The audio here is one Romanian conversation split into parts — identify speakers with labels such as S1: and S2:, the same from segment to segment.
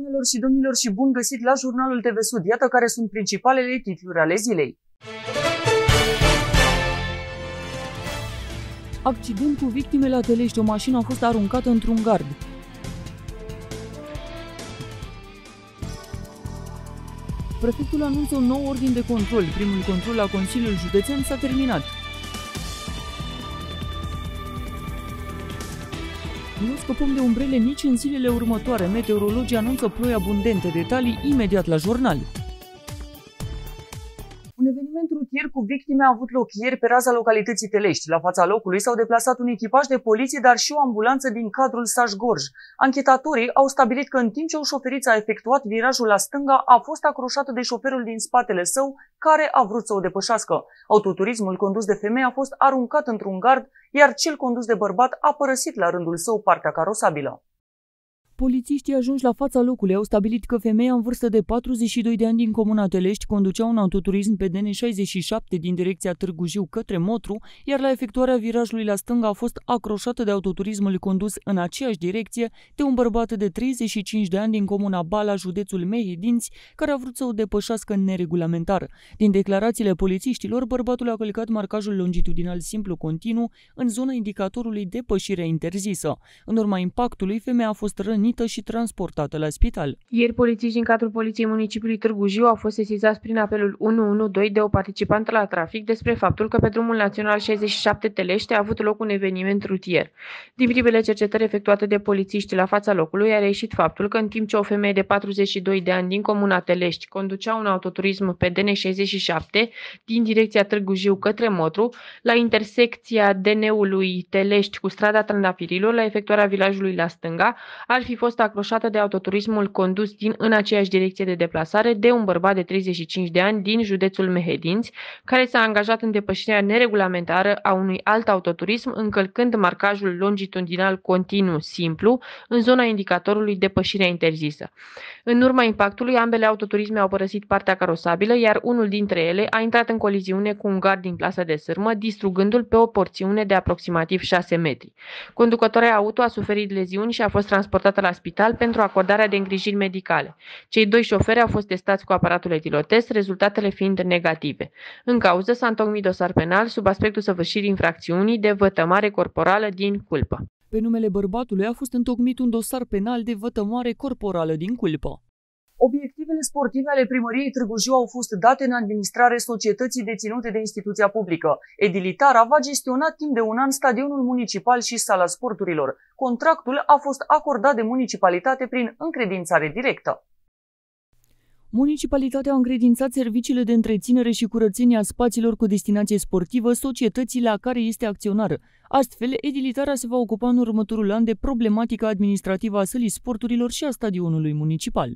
S1: Doamnelor și domnilor și bun găsit la Jurnalul TV Sud. Iată care sunt principalele titluri ale zilei. Accident cu victime la Telești. O mașină a fost aruncată într-un gard. Prefectul anunță un nou ordin de control. Primul control la Consiliul Județean s-a terminat. Nu scăpăm de umbrele nici în zilele următoare. Meteorologii anunță ploi abundente. Detalii imediat la jurnal. victime a avut loc ieri pe raza localității Telești. La fața locului s-au deplasat un echipaj de poliție, dar și o ambulanță din cadrul Saj Gorj. Anchetatorii au stabilit că în timp ce o șoferiță a efectuat virajul la stânga, a fost acroșată de șoferul din spatele său, care a vrut să o depășească. Autoturismul condus de femeie a fost aruncat într-un gard, iar cel condus de bărbat a părăsit la rândul său partea carosabilă. Polițiștii ajunși la fața locului au stabilit că femeia în vârstă de 42 de ani din Comuna Telești conducea un autoturism pe DN67 din direcția Târgu Jiu către Motru, iar la efectuarea virajului la stânga a fost acroșată de autoturismul condus în aceeași direcție de un bărbat de 35 de ani din Comuna Bala, județul Mehedinți, care a vrut să o depășească neregulamentar. Din declarațiile polițiștilor, bărbatul a călcat marcajul longitudinal simplu continuu în zona indicatorului depășire interzisă. În urma impactului, femeia a fost rănită urmărită și transportată la spital.
S2: Ieri, polițiști din cadrul Poliției Municipiului Târgu Jiu au fost sesizați prin apelul 112 de o participantă la trafic despre faptul că pe drumul național 67 Telește a avut loc un eveniment rutier. Din primele cercetări efectuate de polițiști la fața locului a reieșit faptul că în timp ce o femeie de 42 de ani din comuna Telești conducea un autoturism pe DN67 din direcția Târgu Jiu către Motru, la intersecția DN-ului Telești cu strada Trandafirilor, la efectuarea vilajului la stânga, ar fi fi fost acroșată de autoturismul condus din în aceeași direcție de deplasare de un bărbat de 35 de ani din județul Mehedinți, care s-a angajat în depășirea neregulamentară a unui alt autoturism, încălcând marcajul longitudinal continuu simplu în zona indicatorului depășirea interzisă. În urma impactului, ambele autoturisme au părăsit partea carosabilă, iar unul dintre ele a intrat în coliziune cu un gard din plasa de sârmă, distrugându-l pe o porțiune de aproximativ 6 metri. Conducătoarea auto a suferit leziuni și a fost transportată transportată la spital pentru acordarea de îngrijiri medicale. Cei doi șoferi au fost testați cu aparatul etilotest, rezultatele fiind negative. În cauză s-a întocmit dosar penal sub aspectul săvârșirii infracțiunii de vătămare corporală din culpă.
S1: Pe numele bărbatului a fost întocmit un dosar penal de vătămare corporală din culpă. Obiect Obiectivele sportive ale primăriei Târgu Jiu au fost date în administrare societății deținute de instituția publică. Edilitara va gestiona timp de un an stadionul municipal și sala sporturilor. Contractul a fost acordat de municipalitate prin încredințare directă. Municipalitatea a încredințat serviciile de întreținere și curățenie a spațiilor cu destinație sportivă societății la care este acționară. Astfel, edilitarea se va ocupa în următorul an de problematica administrativă a sălii sporturilor și a stadionului municipal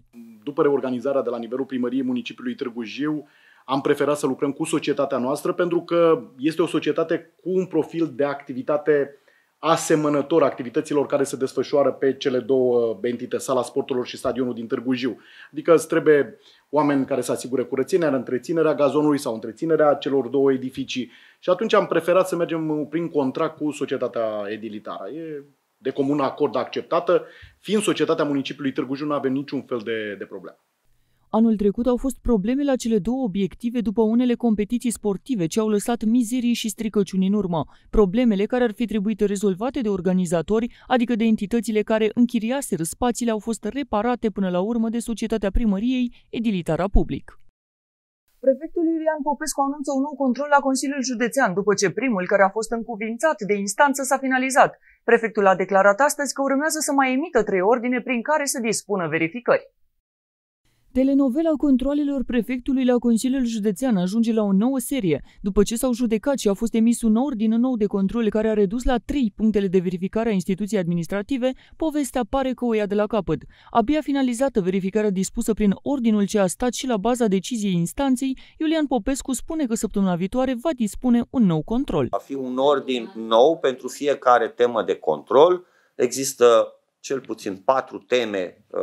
S1: după reorganizarea de la nivelul primăriei municipiului Târgu Jiu, am preferat să lucrăm cu societatea noastră pentru că este o societate cu un profil de activitate asemănător activităților care se desfășoară pe cele două entite, Sala Sporturilor și Stadionul din Târgu Jiu. Adică îți trebuie oameni care să asigure curățenia, întreținerea gazonului sau întreținerea celor două edificii. Și atunci am preferat să mergem prin contract cu societatea edilitară. E de comun acord acceptată, fiind societatea municipiului Târgu Jiu, nu avem niciun fel de, de problemă. Anul trecut au fost probleme la cele două obiective după unele competiții sportive ce au lăsat mizerii și stricăciuni în urmă, problemele care ar fi trebuit rezolvate de organizatori, adică de entitățile care închiriaseră spațiile au fost reparate până la urmă de societatea primăriei, edilitara public. Prefectul Iulian Popescu anunță un nou control la Consiliul Județean după ce primul care a fost încuvințat de instanță s-a finalizat. Prefectul a declarat astăzi că urmează să mai emită trei ordine prin care să dispună verificări. Telenovela controlelor prefectului la Consiliul Județean ajunge la o nouă serie, după ce s-au judecat și a fost emis un ordin nou de control care a redus la trei punctele de verificare a instituției administrative, povestea pare că o ia de la capăt. Abia finalizată verificarea dispusă prin ordinul ce a stat și la baza deciziei instanței, Iulian Popescu spune că săptămâna viitoare va dispune un nou control. Va
S3: fi un ordin nou pentru fiecare temă de control. Există cel puțin patru teme uh,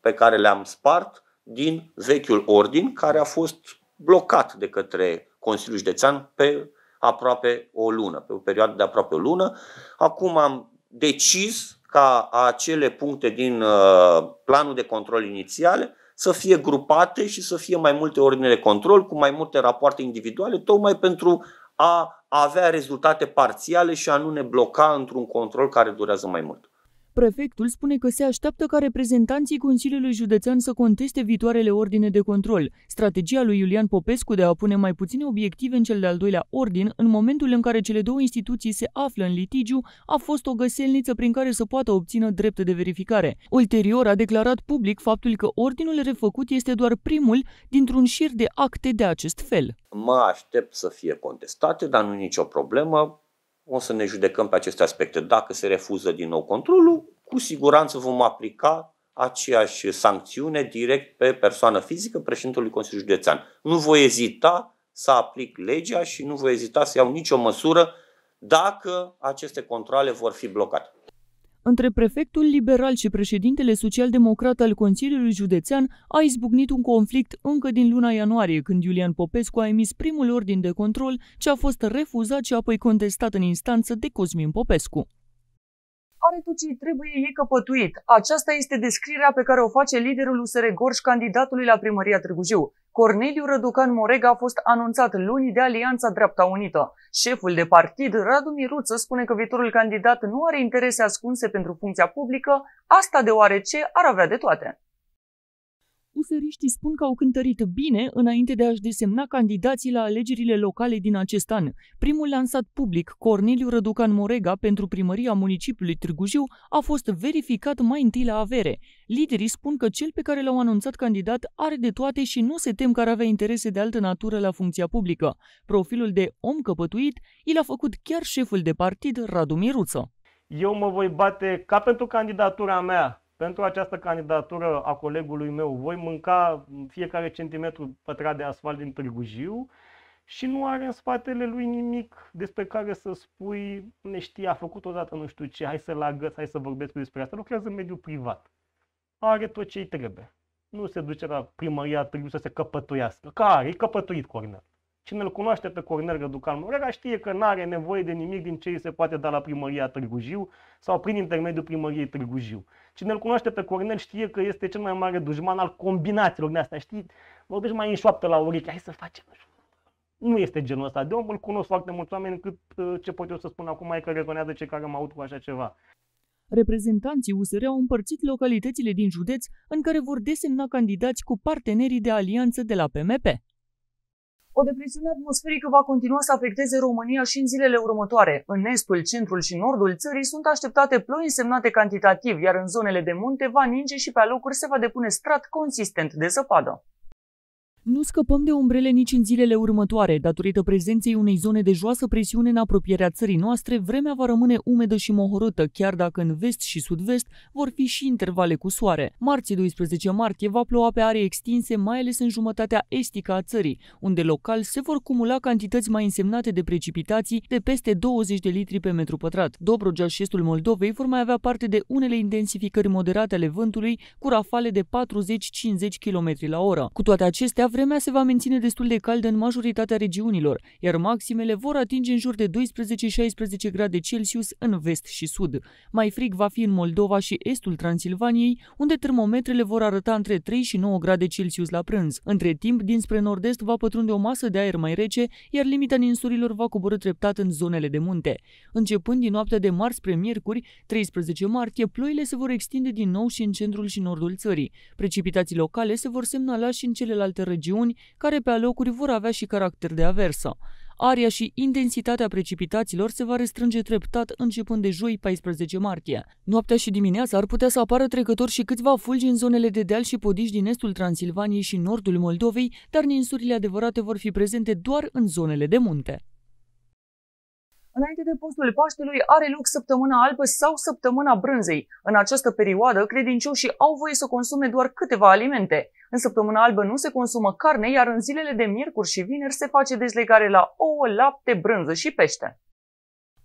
S3: pe care le-am spart din vechiul ordin care a fost blocat de către Consiliul Județean pe aproape o lună, pe o perioadă de aproape o lună. Acum am decis ca acele puncte din uh, planul de control inițiale să fie grupate și să fie mai multe ordine de control cu mai multe rapoarte individuale, tocmai pentru a avea rezultate parțiale și a nu ne bloca într-un control care durează mai mult.
S1: Prefectul spune că se așteaptă ca reprezentanții Consiliului Județean să conteste viitoarele ordine de control. Strategia lui Iulian Popescu de a pune mai puține obiective în cel de-al doilea ordin, în momentul în care cele două instituții se află în litigiu, a fost o găselniță prin care să poată obțină drept de verificare. Ulterior a declarat public faptul că ordinul refăcut este doar primul dintr-un șir de acte de acest fel.
S3: Mă aștept să fie contestate, dar nu nicio problemă o să ne judecăm pe aceste aspecte. Dacă se refuză din nou controlul, cu siguranță vom aplica aceeași sancțiune direct pe persoană fizică președintelui Consiliului Județean. Nu voi ezita să aplic legea și nu voi ezita să iau nicio măsură dacă aceste controle vor fi blocate.
S1: Între prefectul liberal și președintele social-democrat al Consiliului Județean a izbucnit un conflict încă din luna ianuarie, când Iulian Popescu a emis primul ordin de control, ce a fost refuzat și apoi contestat în instanță de Cosmin Popescu are tot ce trebuie, e căpătuit. Aceasta este descrierea pe care o face liderul USR Gorj candidatului la primăria Târgu Jiu. Corneliu Răducan Morega a fost anunțat luni de Alianța Dreapta Unită. Șeful de partid, Radu Miruță, spune că viitorul candidat nu are interese ascunse pentru funcția publică, asta deoarece ar avea de toate. Useriștii spun că au cântărit bine înainte de a-și desemna candidații la alegerile locale din acest an. Primul lansat public, Corneliu Răducan Morega, pentru primăria municipiului Târgu Jiu, a fost verificat mai întâi la avere. Liderii spun că cel pe care l-au anunțat candidat are de toate și nu se tem că ar avea interese de altă natură la funcția publică. Profilul de om căpătuit îl l-a făcut chiar șeful de partid, Radu Miruță.
S3: Eu mă voi bate ca pentru candidatura mea pentru această candidatură a colegului meu voi mânca fiecare centimetru pătrat de asfalt din Târgu Jiu și nu are în spatele lui nimic despre care să spui, ne știi, a făcut odată nu știu ce, hai să-l agăț, hai să vorbesc despre asta. Lucrează în mediul privat. Are tot ce i trebuie. Nu se duce la primăria Târgu să se căpătuiască. Care? E căpătuit, Cornel. Cine îl cunoaște pe Cornel Răducan Morera știe că nu are nevoie de nimic din ce îi se poate da la primăria Târgu Jiu sau prin intermediul primăriei Târgu Jiu. Cine îl cunoaște pe Cornel știe că este cel mai mare dușman al combinațiilor de astea. Știi, vorbești mai șoaptă la urechi, hai să facem. Nu
S1: este genul ăsta de om, îl cunosc foarte mulți oameni, cât uh, ce pot eu să spun acum e că rezonează cei care mă aud cu așa ceva. Reprezentanții USR au împărțit localitățile din județ în care vor desemna candidați cu partenerii de alianță de la PMP. O depresiune atmosferică va continua să afecteze România și în zilele următoare. În estul, centrul și nordul țării sunt așteptate ploi însemnate cantitativ, iar în zonele de munte va ninge și pe alocuri se va depune strat consistent de zăpadă. Nu scăpăm de umbrele nici în zilele următoare. Datorită prezenței unei zone de joasă presiune în apropierea țării noastre, vremea va rămâne umedă și mohorâtă, chiar dacă în vest și sud-vest vor fi și intervale cu soare. Marți 12 martie va ploua pe are extinse, mai ales în jumătatea estică a țării, unde local se vor cumula cantități mai însemnate de precipitații de peste 20 de litri pe metru pătrat. Dobrogea și estul Moldovei vor mai avea parte de unele intensificări moderate ale vântului, cu rafale de 40-50 km la oră. Cu toate acestea, vremea se va menține destul de caldă în majoritatea regiunilor, iar maximele vor atinge în jur de 12-16 grade Celsius în vest și sud. Mai frig va fi în Moldova și estul Transilvaniei, unde termometrele vor arăta între 3 și 9 grade Celsius la prânz. Între timp, dinspre nord-est va pătrunde o masă de aer mai rece, iar limita ninsurilor va coborâ treptat în zonele de munte. Începând din noaptea de marți spre miercuri, 13 martie, ploile se vor extinde din nou și în centrul și nordul țării. Precipitații locale se vor semnala și în celelalte regiuni regiuni care pe alocuri vor avea și caracter de aversă. Aria și intensitatea precipitațiilor se va restrânge treptat începând de joi 14 martie. Noaptea și dimineața ar putea să apară trecători și câțiva fulgi în zonele de deal și podiși din estul Transilvaniei și nordul Moldovei, dar ninsurile adevărate vor fi prezente doar în zonele de munte. Înainte de postul Paștelui are loc săptămâna albă sau săptămâna brânzei. În această perioadă, credincioșii au voie să consume doar câteva alimente. În săptămâna albă nu se consumă carne, iar în zilele de miercuri și vineri se face dezlegare la ouă, lapte, brânză și pește.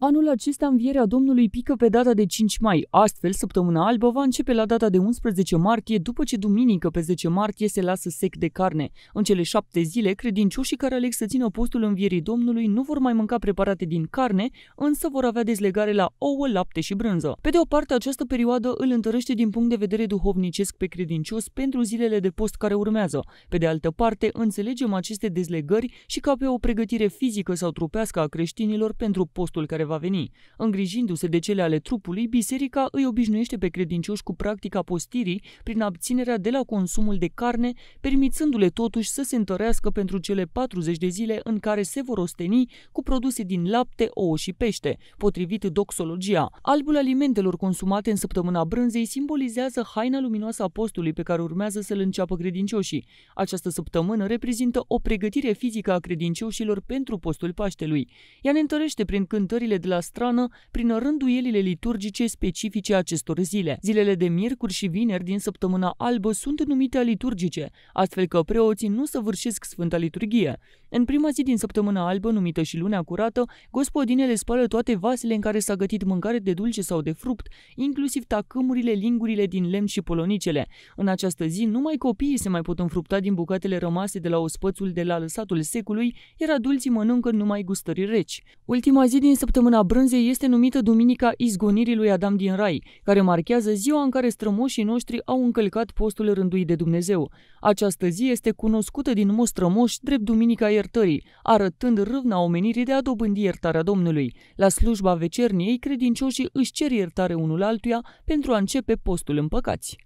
S1: Anul acesta învierea Domnului pică pe data de 5 mai, astfel săptămâna albă va începe la data de 11 martie, după ce duminică pe 10 martie se lasă sec de carne. În cele șapte zile, credincioșii care aleg să țină postul învierii Domnului nu vor mai mânca preparate din carne, însă vor avea dezlegare la ouă, lapte și brânză. Pe de o parte, această perioadă îl întărește din punct de vedere duhovnicesc pe credincios pentru zilele de post care urmează. Pe de altă parte, înțelegem aceste dezlegări și ca pe o pregătire fizică sau trupească a creștinilor pentru postul care va veni. Îngrijindu-se de cele ale trupului, biserica îi obișnuiește pe credincioși cu practica postirii prin abținerea de la consumul de carne, permițându-le totuși să se întărească pentru cele 40 de zile în care se vor osteni cu produse din lapte, ouă și pește, potrivit doxologia. Albul alimentelor consumate în săptămâna brânzei simbolizează haina luminoasă a postului pe care urmează să-l înceapă credincioșii. Această săptămână reprezintă o pregătire fizică a credincioșilor pentru postul Paștelui. Ea ne întărește prin cântările de la strană prin rânduielile liturgice specifice acestor zile. Zilele de miercuri și vineri din săptămâna albă sunt numite liturgice, astfel că preoții nu săvârșesc Sfânta Liturghie. În prima zi din săptămâna albă, numită și lunea curată, gospodinele spală toate vasele în care s-a gătit mâncare de dulce sau de fruct, inclusiv tacâmurile, lingurile din lemn și polonicele. În această zi, numai copiii se mai pot înfrupta din bucatele rămase de la ospățul de la lăsatul secului, iar adulții mănâncă numai gustări reci. Ultima zi din săptămâna Săptămâna Brânzei este numită Duminica Izgonirii lui Adam din Rai, care marchează ziua în care strămoșii noștri au încălcat postul rânduit de Dumnezeu. Această zi este cunoscută din mulți strămoși drept Duminica Iertării, arătând râvna omenirii de a dobândi iertarea Domnului. La slujba veceriei, credincioșii își cer iertare unul altuia pentru a începe postul împăcați.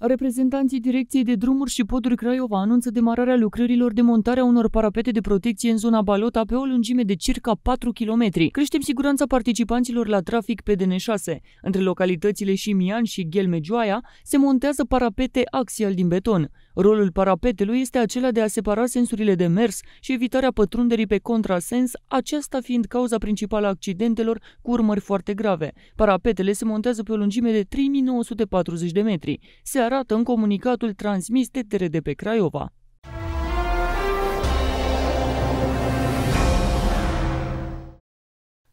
S1: Reprezentanții Direcției de Drumuri și Poduri Craiova anunță demararea lucrărilor de montare a unor parapete de protecție în zona Balota pe o lungime de circa 4 km. Creștem siguranța participanților la trafic pe DN6. Între localitățile Șimian și Ghelmejoaia se montează parapete axial din beton. Rolul parapetelui este acela de a separa sensurile de mers și evitarea pătrunderii pe contrasens, aceasta fiind cauza principală a accidentelor cu urmări foarte grave. Parapetele se montează pe o lungime de 3940 de metri. Se arată în comunicatul transmis de TRD pe Craiova.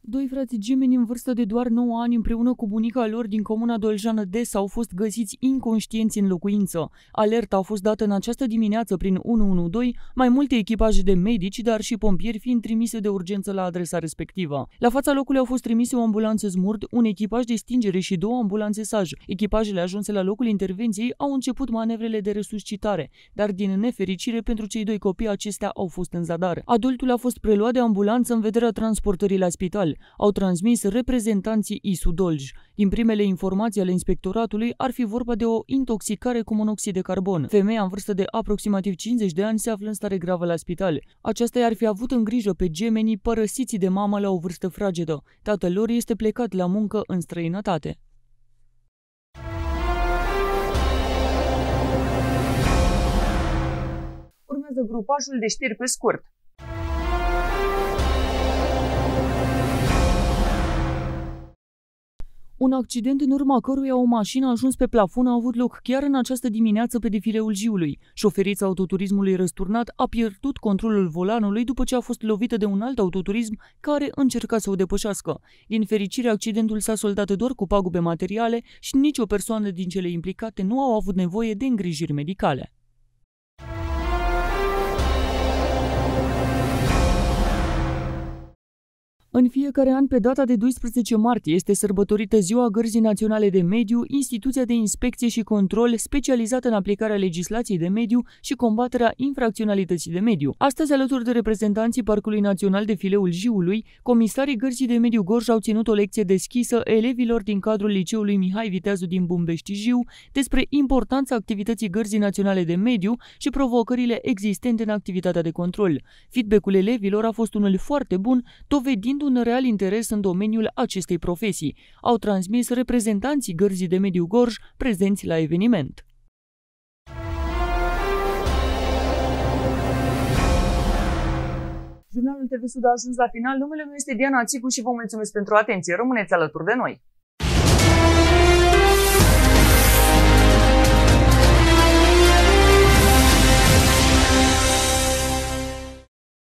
S1: Doi frați gemeni în vârstă de doar 9 ani împreună cu bunica lor din comuna Doljană s au fost găsiți inconștienți în locuință. Alerta a fost dată în această dimineață prin 112, mai multe echipaje de medici, dar și pompieri fiind trimise de urgență la adresa respectivă. La fața locului au fost trimise o ambulanță smurd, un echipaj de stingere și două ambulanțe saj. Echipajele ajunse la locul intervenției au început manevrele de resuscitare, dar din nefericire pentru cei doi copii acestea au fost în zadar. Adultul a fost preluat de ambulanță în vederea transportării la spital au transmis reprezentanții ISU Dolj. Din primele informații ale inspectoratului, ar fi vorba de o intoxicare cu monoxid de carbon. Femeia în vârstă de aproximativ 50 de ani se află în stare gravă la spital. Aceasta i-ar fi avut în grijă pe gemenii părăsiți de mama la o vârstă fragedă. Tatăl lor este plecat la muncă în străinătate. Urmează grupajul de știri pe scurt. Un accident în urma căruia o mașină a ajuns pe plafon a avut loc chiar în această dimineață pe defileul Jiului. Șoferița autoturismului răsturnat a pierdut controlul volanului după ce a fost lovită de un alt autoturism care încerca să o depășească. Din fericire, accidentul s-a soldat doar cu pagube materiale și nicio persoană din cele implicate nu au avut nevoie de îngrijiri medicale. În fiecare an, pe data de 12 martie, este sărbătorită Ziua Gărzii Naționale de Mediu, instituția de inspecție și control specializată în aplicarea legislației de mediu și combaterea infracționalității de mediu. Astăzi, alături de reprezentanții Parcului Național de Fileul Jiului, comisarii Gărzii de Mediu Gorj au ținut o lecție deschisă elevilor din cadrul Liceului Mihai Viteazu din Bumbești Jiu despre importanța activității Gărzii Naționale de Mediu și provocările existente în activitatea de control. Feedback-ul elevilor a fost unul foarte bun, dovedind un real interes în domeniul acestei profesii, au transmis reprezentanții gărzii de mediu Gorj prezenți la eveniment. Jurnalul TV Sud a ajuns la final. Numele meu este Diana Țicu și vă mulțumesc pentru atenție. Rămâneți alături de noi!